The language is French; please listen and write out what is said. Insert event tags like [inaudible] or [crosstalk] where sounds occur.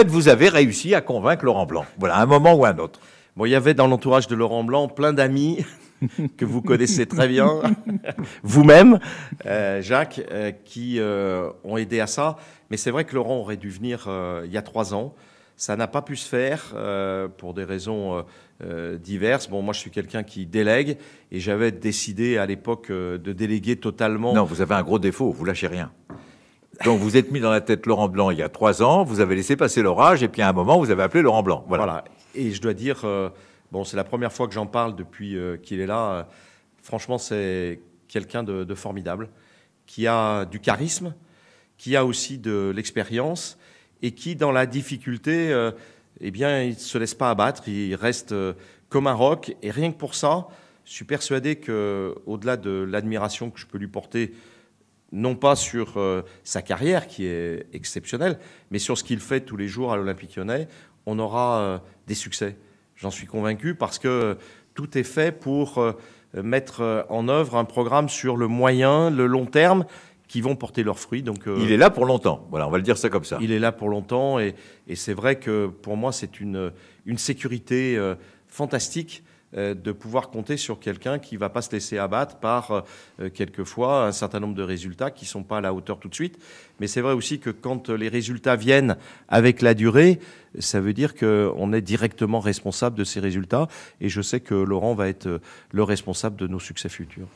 fait, vous avez réussi à convaincre Laurent Blanc. Voilà, à un moment ou un autre. Bon, il y avait dans l'entourage de Laurent Blanc plein d'amis que vous connaissez très bien, [laughs] vous-même, euh, Jacques, euh, qui euh, ont aidé à ça. Mais c'est vrai que Laurent aurait dû venir il y a trois ans. Ça n'a pas pu se faire pour des raisons diverses. Bon, moi, je suis quelqu'un qui délègue et j'avais décidé à l'époque de déléguer totalement. Non, vous avez un gros défaut, vous lâchez rien. Donc vous êtes mis dans la tête Laurent Blanc il y a trois ans, vous avez laissé passer l'orage, et puis à un moment, vous avez appelé Laurent Blanc. Voilà. Et je dois dire, euh, bon, c'est la première fois que j'en parle depuis euh, qu'il est là. franchement, c'est quelqu'un de, formidable, qui a du charisme, qui a aussi de l'expérience, et qui, dans la difficulté, euh, eh bien, il ne se laisse pas abattre, il reste comme un roc. Et rien que pour ça, je suis persuadé que, au-delà de l'admiration que je peux lui porter, non pas sur euh, sa carrière qui est exceptionnelle, mais sur ce qu'il fait tous les jours à l'Olympique lyonnais, on aura euh, des succès. J'en suis convaincu parce que tout est fait pour euh, mettre en œuvre un programme sur le moyen, le long terme qui vont porter leurs fruits. Donc, il est là pour longtemps, voilà, on va le dire ça comme ça. Il est là pour longtemps et, c'est vrai que pour moi c'est une sécurité fantastique euh, de pouvoir compter sur quelqu'un qui ne va pas se laisser abattre par, euh, euh, quelquefois, un certain nombre de résultats qui ne sont pas à la hauteur tout de suite. Mais c'est vrai aussi que quand les résultats viennent avec la durée, ça veut dire qu'on est directement responsable de ces résultats. Et je sais que Laurent va être le responsable de nos succès futurs.